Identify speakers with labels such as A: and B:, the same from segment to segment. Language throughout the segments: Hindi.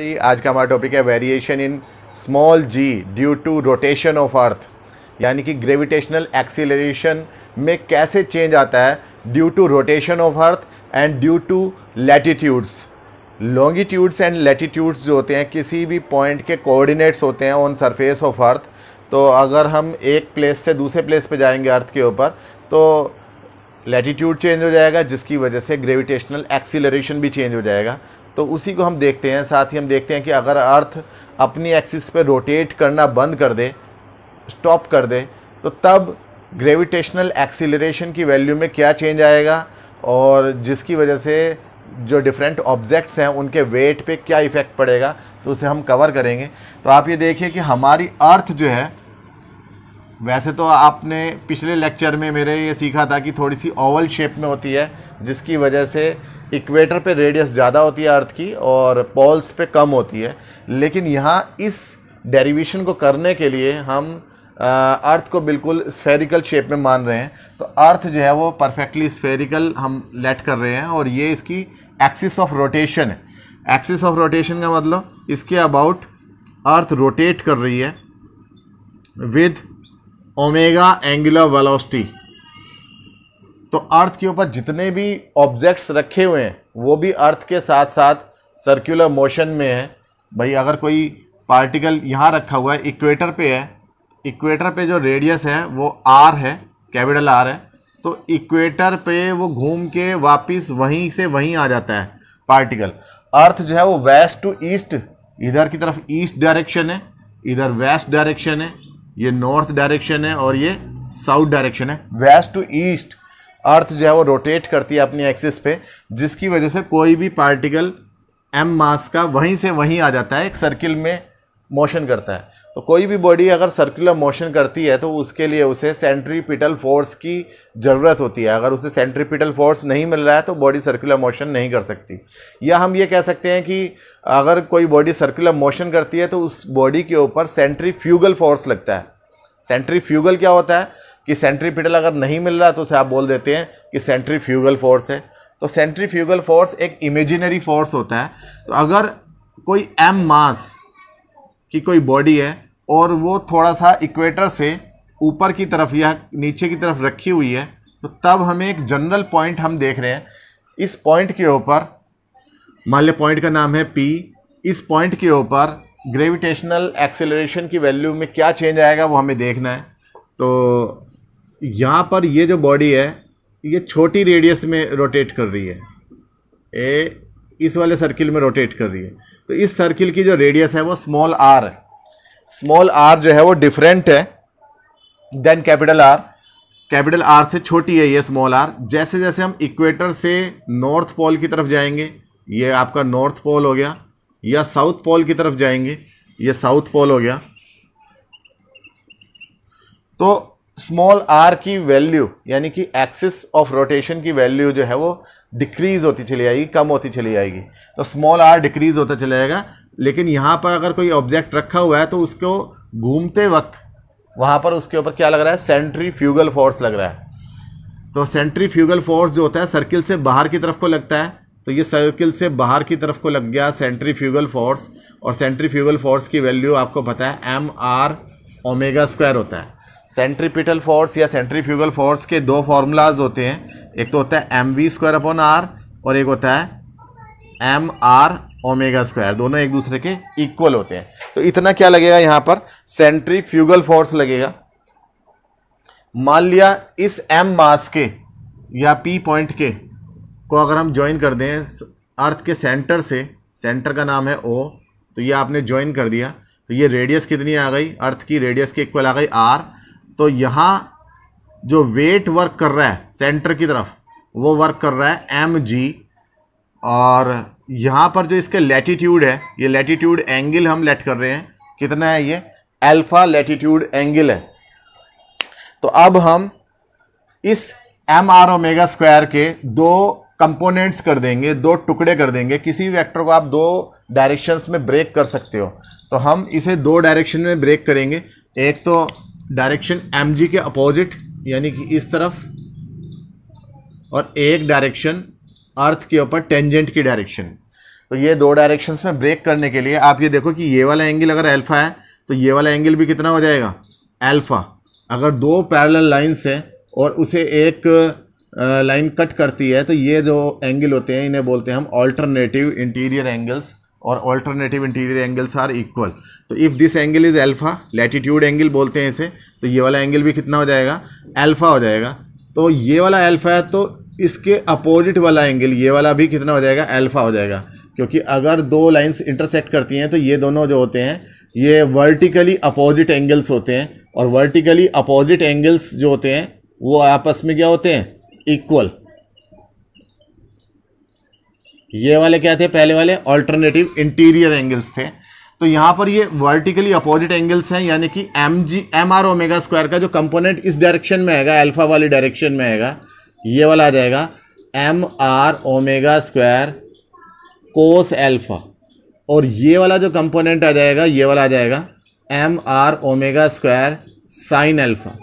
A: आज का हमारा टॉपिक है variation in small G due to rotation of earth यानी कि ग्रेविटेशनल एक्सीलरेशन में कैसे चेंज आता है due to rotation of earth and due to latitudes longitudes and latitudes जो होते हैं किसी भी पॉइंट के कोऑर्डिनेट्स होते हैं ऑन सरफेस ऑफ अर्थ तो अगर हम एक प्लेस से दूसरे प्लेस पे जाएंगे अर्थ के ऊपर तो लैटीट्यूड चेंज हो जाएगा जिसकी वजह से ग्रेविटेशनल एक्सीलरेशन भी चेंज हो जाएगा तो उसी को हम देखते हैं साथ ही हम देखते हैं कि अगर अर्थ अपनी एक्सिस पर रोटेट करना बंद कर दे स्टॉप कर दे तो तब ग्रेविटेशनल एक्सीलरेशन की वैल्यू में क्या चेंज आएगा और जिसकी वजह से जो डिफरेंट ऑब्जेक्ट्स हैं उनके वेट पे क्या इफ़ेक्ट पड़ेगा तो उसे हम कवर करेंगे तो आप ये देखिए कि हमारी अर्थ जो है वैसे तो आपने पिछले लेक्चर में मेरे ये सीखा था कि थोड़ी सी ओवल शेप में होती है जिसकी वजह से इक्वेटर पे रेडियस ज़्यादा होती है अर्थ की और पोल्स पे कम होती है लेकिन यहाँ इस डेरिवेशन को करने के लिए हम अर्थ को बिल्कुल स्फेरिकल शेप में मान रहे हैं तो अर्थ जो है वो परफेक्टली स्फेरिकल हम लेट कर रहे हैं और ये इसकी एक्सिस ऑफ रोटेशन है एक्सिस ऑफ रोटेशन का मतलब इसके अबाउट अर्थ रोटेट कर रही है विद ओमेगा एंगुलर वेलोसिटी तो अर्थ के ऊपर जितने भी ऑब्जेक्ट्स रखे हुए हैं वो भी अर्थ के साथ साथ सर्कुलर मोशन में है भाई अगर कोई पार्टिकल यहाँ रखा हुआ है इक्वेटर पे है इक्वेटर पे जो रेडियस है वो आर है कैपिटल आर है तो इक्वेटर पे वो घूम के वापस वहीं से वहीं आ जाता है पार्टिकल अर्थ जो है वो वेस्ट टू ईस्ट इधर की तरफ ईस्ट डायरेक्शन है इधर वेस्ट डायरेक्शन है ये नॉर्थ डायरेक्शन है और ये साउथ डायरेक्शन है वेस्ट टू ईस्ट अर्थ जो है वो रोटेट करती है अपनी एक्सिस पे जिसकी वजह से कोई भी पार्टिकल एम मास का वहीं से वहीं आ जाता है एक सर्किल में मोशन करता है तो कोई भी बॉडी अगर सर्कुलर मोशन करती है तो उसके लिए उसे सेंट्रीपिटल फोर्स की ज़रूरत होती है अगर उसे सेंट्रीपिटल फोर्स नहीं मिल रहा है तो बॉडी सर्कुलर मोशन नहीं कर सकती या हम ये कह सकते हैं कि अगर कोई बॉडी सर्कुलर मोशन करती है तो उस बॉडी के ऊपर सेंट्रीफ्यूगल फोर्स लगता है सेंट्रीफ्यूगल क्या होता है कि सेंट्रीपिटल अगर नहीं मिल रहा तो उसे आप बोल देते हैं कि सेंट्रीफ्यूगल फोर्स है तो सेंट्रीफ्यूगल फोर्स एक इमेजिनरी फोर्स होता है तो अगर कोई एम मास की कोई बॉडी है और वो थोड़ा सा इक्वेटर से ऊपर की तरफ या नीचे की तरफ रखी हुई है तो तब हमें एक जनरल पॉइंट हम देख रहे हैं इस पॉइंट के ऊपर मान लिया पॉइंट का नाम है पी इस पॉइंट के ऊपर ग्रेविटेशनल एक्सेलरेशन की वैल्यू में क्या चेंज आएगा वो हमें देखना है तो यहाँ पर ये जो बॉडी है ये छोटी रेडियस में रोटेट कर रही है ए इस वाले सर्किल में रोटेट कर रही है तो इस सर्किल की जो रेडियस है वो स्मॉल आर है स्मॉल आर जो है वो डिफरेंट है than capital R capital R से छोटी है ये स्मॉल आर जैसे जैसे हम इक्वेटर से नॉर्थ पोल की तरफ जाएंगे ये आपका नॉर्थ पोल हो गया या साउथ पोल की तरफ जाएंगे ये साउथ पोल हो गया तो स्मॉल आर की वैल्यू यानी कि एक्सिस ऑफ रोटेशन की वैल्यू जो है वो डिक्रीज होती चली जाएगी कम होती चली जाएगी तो स्मॉल आर डिक्रीज होता चला जाएगा लेकिन यहाँ पर अगर कोई ऑब्जेक्ट रखा हुआ है तो उसको घूमते वक्त वहाँ पर उसके ऊपर क्या लग रहा है सेंट्री फ्यूगल फोर्स लग रहा है तो सेंट्री फ्यूगल फोर्स जो होता है सर्किल से बाहर की तरफ को लगता है तो ये सर्किल से बाहर की तरफ को लग गया सेंट्री फ्यूगल फोर्स और सेंट्री फ्यूगल फोर्स की वैल्यू आपको पता है एम आर ओमेगा स्क्वायर होता है सेंट्रीपिटल फोर्स या सेंट्रीफ्यूगल फोर्स के दो फार्मूलाज होते हैं एक तो होता है M V square upon R और एक होता है एम आर ओमेगा स्क्वायर दोनों एक दूसरे के इक्वल होते हैं तो इतना क्या लगेगा यहाँ पर सेंट्रीफ्यूगल फोर्स लगेगा मान लिया इस एम मास के या पी पॉइंट के को अगर हम ज्वाइन कर दें अर्थ के सेंटर से सेंटर का नाम है ओ तो ये आपने ज्वाइन कर दिया तो ये रेडियस कितनी आ गई अर्थ की रेडियस के इक्वल आ गई आर तो यहाँ जो वेट वर्क कर रहा है सेंटर की तरफ वो वर्क कर रहा है एम जी और यहाँ पर जो इसके लेटीट्यूड है ये लेटीट्यूड एंगल हम लेट कर रहे हैं कितना है ये अल्फ़ा लेटीट्यूड एंगल है तो अब हम इस एम आर ओमेगा स्क्वायर के दो कंपोनेंट्स कर देंगे दो टुकड़े कर देंगे किसी भी वेक्टर को आप दो डायरेक्शंस में ब्रेक कर सकते हो तो हम इसे दो डायरेक्शन में ब्रेक करेंगे एक तो डायरेक्शन एम के अपोजिट यानी कि इस तरफ और एक डायरेक्शन अर्थ के ऊपर टेंजेंट की डायरेक्शन तो ये दो डायरेक्शंस में ब्रेक करने के लिए आप ये देखो कि ये वाला एंगल अगर अल्फ़ा है तो ये वाला एंगल भी कितना हो जाएगा अल्फ़ा अगर दो पैरेलल लाइंस हैं और उसे एक लाइन कट करती है तो ये जो एंगल होते हैं इन्हें बोलते हैं हम ऑल्टरनेटिव इंटीरियर एंगल्स और alternative interior angles are equal तो if this angle is alpha latitude angle बोलते हैं इसे तो ये वाला एंगल भी कितना हो जाएगा अल्फ़ा हो जाएगा तो ये वाला अल्फ़ा है तो इसके अपोजिट वाला एंगल ये वाला भी कितना हो जाएगा अल्फ़ा हो जाएगा क्योंकि अगर दो लाइंस इंटरसेक्ट करती हैं तो ये दोनों जो होते हैं ये वर्टिकली अपोजिट एंगल्स होते हैं और वर्टिकली अपोजिट एंगल्स जो होते हैं वो आपस में क्या होते हैं इक्वल ये वाले क्या थे पहले वाले ऑल्टरनेटिव इंटीरियर एंगल्स थे तो यहाँ पर ये वर्टिकली अपोजिट एंगल्स हैं यानी कि M G M R omega square का जो कंपोनेंट इस डायरेक्शन में आएगा अल्फा वाली डायरेक्शन में आएगा ये वाला आ जाएगा M R omega square cos alpha और ये वाला जो कंपोनेंट आ जाएगा ये वाला आ जाएगा M R omega square sine alpha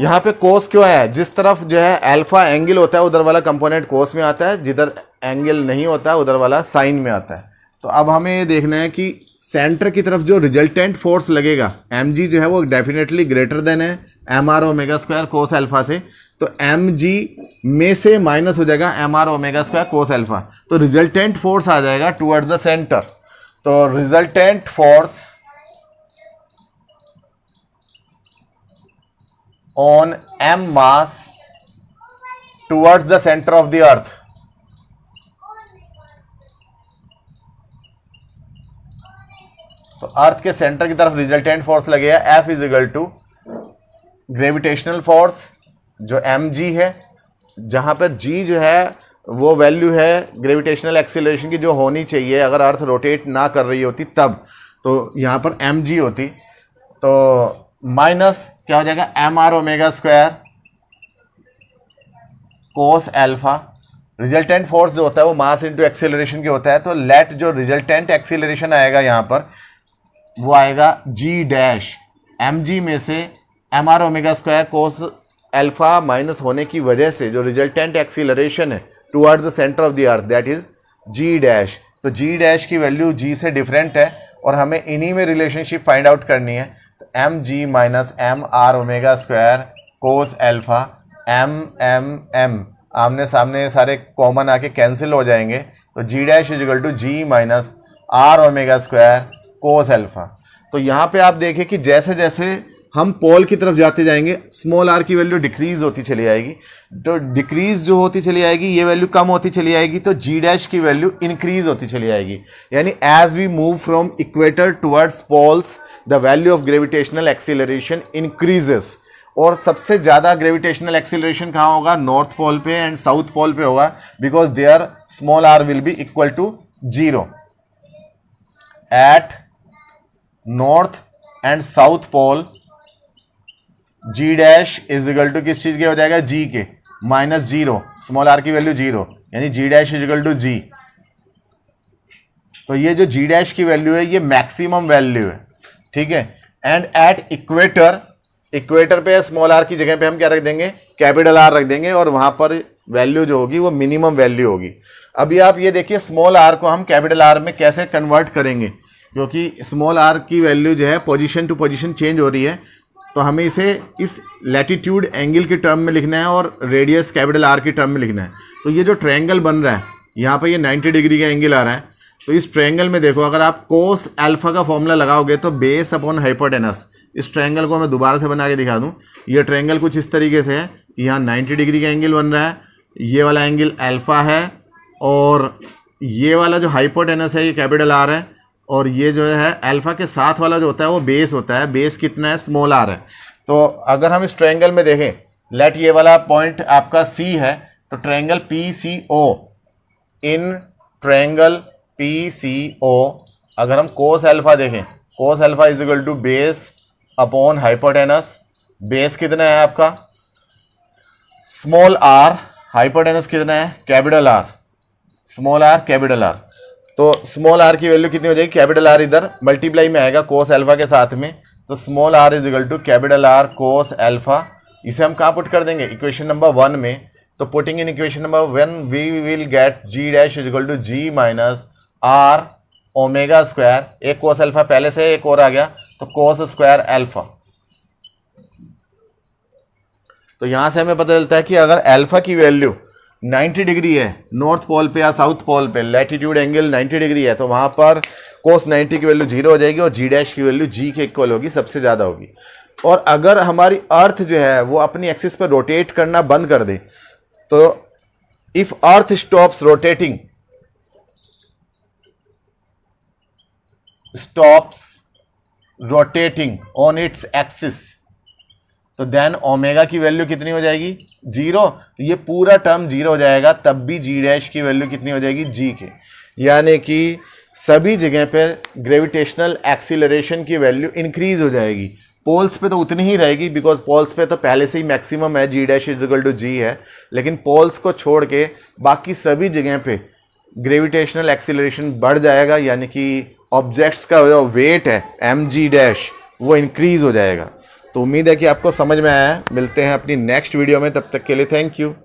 A: यहाँ पे कोस क्यों है जिस तरफ जो है अल्फा एंगल होता है उधर वाला कंपोनेंट कोस में आता है जिधर एंगल नहीं होता है उधर वाला साइन में आता है तो अब हमें ये देखना है कि सेंटर की तरफ जो रिजल्टेंट फोर्स लगेगा एम जो है वो डेफिनेटली ग्रेटर देन है M R omega square cos alpha से तो एम में से माइनस हो जाएगा M R omega square cos alpha तो रिजल्टेंट फोर्स आ जाएगा टुवर्ड्स द सेंटर तो resultant force on M mass towards the centre of the earth तो अर्थ के सेंटर की तरफ रिजल्टेंट फोर्स लगेगा F is equal to gravitational force जो एम जी है जहाँ पर जी जो है वो वैल्यू है ग्रेविटेशनल एक्सीलरेशन की जो होनी चाहिए अगर अर्थ रोटेट ना कर रही होती तब तो यहाँ पर एम जी होती तो माइनस क्या हो जाएगा M R omega square cos alpha resultant force जो होता है वो मास इनटू एक्सेलरेशन के होता है तो लेट जो रिजल्टेंट एक्सेलरेशन आएगा यहाँ पर वो आएगा जी डैश एम जी में से M R omega square cos alpha minus होने की वजह से जो रिजल्टेंट एक्सीलरेशन है toward the centre of the earth that is G dash तो जी डैश की वैल्यू जी से डिफरेंट है और हमें इन्हीं में रिलेशनशिप फाइंड आउट करनी है तो M G minus M R omega square cos alpha M M M आमने सामने सारे कॉमन आके कैंसिल हो जाएंगे तो G dash equal to G minus R omega square cos alpha तो यहाँ पे आप देखें कि जैसे जैसे हम पोल की तरफ जाते जाएंगे स्मॉल आर की वैल्यू डिक्रीज होती चली जाएगी तो डिक्रीज जो होती चली जाएगी ये वैल्यू कम होती चली जाएगी तो जी डैश की वैल्यू इंक्रीज होती चली जाएगी यानी as we move from equator towards poles the value of gravitational acceleration increases और सबसे ज़्यादा ग्रेविटेशनल एक्सीलरेशन कहाँ होगा नॉर्थ पोल पे एंड साउथ पोल पे होगा because R small R will be equal to zero at north and south pole G dash is equal to किस चीज़ के हो जाएगा जी के माइनस जीरो स्मॉल आर की वैल्यू जीरो यानी G dash equal to G तो ये जो जी डैश की वैल्यू है ये मैक्सिमम वैल्यू है ठीक है एंड एट इक्वेटर इक्वेटर पे स्मॉल आर की जगह पे हम क्या रख देंगे कैपिटल आर रख देंगे और वहां पर वैल्यू जो होगी वो मिनिमम वैल्यू होगी अभी आप ये देखिए स्मॉल आर को हम कैपिटल आर में कैसे कन्वर्ट करेंगे क्योंकि स्मॉल आर की वैल्यू जो है पोजीशन टू पोजीशन चेंज हो रही है तो हमें इसे इस लैटीट्यूड एंगल के टर्म में लिखना है और रेडियस कैपिटल आर के टर्म में लिखना है तो ये जो ट्रायंगल बन रहा है यहाँ पर ये 90 डिग्री का एंगल आ रहा है तो इस ट्रायंगल में देखो अगर आप कोस एल्फ़ा का फॉर्मूला लगाओगे तो बेस अपॉन हाइपोटेनस इस ट्रायंगल को मैं दोबारा से बना के दिखा दूँ ये ट्रायंगल कुछ इस तरीके से है यहाँ नाइन्टी डिग्री का एंगल बन रहा है ये वाला एंगल एल्फा है और ये वाला जो हाइपोटेनस है ये कैपिटल आर है और ये जो है अल्फ़ा के साथ वाला जो होता है वो बेस होता है बेस कितना है स्मॉल आर है तो अगर हम इस ट्रायंगल में देखें लेट ये वाला पॉइंट आपका सी है तो triangle P C O in triangle P C O अगर हम कोस अल्फ़ा देखें cos alpha is equal to base upon hypotenuse base कितना है आपका स्मॉल आर हाइपोटेनस कितना है capital R small R capital R तो स्मॉल आर की वैल्यू कितनी हो जाएगी कैपिटल आर इधर मल्टीप्लाई में आएगा कोस एल्फा के साथ में तो small R equal to capital R cos alpha इसे हम कहाँ पुट कर देंगे इक्वेशन नंबर वन में तो putting in equation number one we will get G dash equal to G minus R omega square एक कोस एल्फा पहले से एक और आ गया तो कोस स्क्वायर एल्फा तो यहां से हमें पता चलता है कि अगर एल्फा की वैल्यू 90 डिग्री है नॉर्थ पोल पे या साउथ पोल पे लैटिट्यूड एंगल 90 डिग्री है तो वहाँ पर कोस 90 की वैल्यू जीरो हो जाएगी और जी डैश की वैल्यू जी के इक्वल होगी सबसे ज़्यादा होगी और अगर हमारी अर्थ जो है वो अपनी एक्सिस पर रोटेट करना बंद कर दे तो if earth stops rotating stops rotating on its axis तो देन ओमेगा की वैल्यू कितनी हो जाएगी जीरो तो ये पूरा टर्म जीरो हो जाएगा तब भी जी डैश की वैल्यू कितनी हो जाएगी जी के यानी कि सभी जगह पे ग्रेविटेशनल एक्सीलरेशन की वैल्यू इंक्रीज हो जाएगी पोल्स पे तो उतनी ही रहेगी बिकॉज पोल्स पे तो पहले से ही मैक्सिमम है G dash equal to G है लेकिन पोल्स को छोड़ के बाकी सभी जगह पे ग्रेविटेशनल एक्सीलरेशन बढ़ जाएगा यानी कि ऑब्जेक्ट्स का जो वेट है एम जी डैश वो इंक्रीज हो जाएगा तो उम्मीद है कि आपको समझ में आया मिलते हैं अपनी नेक्स्ट वीडियो में तब तक के लिए थैंक यू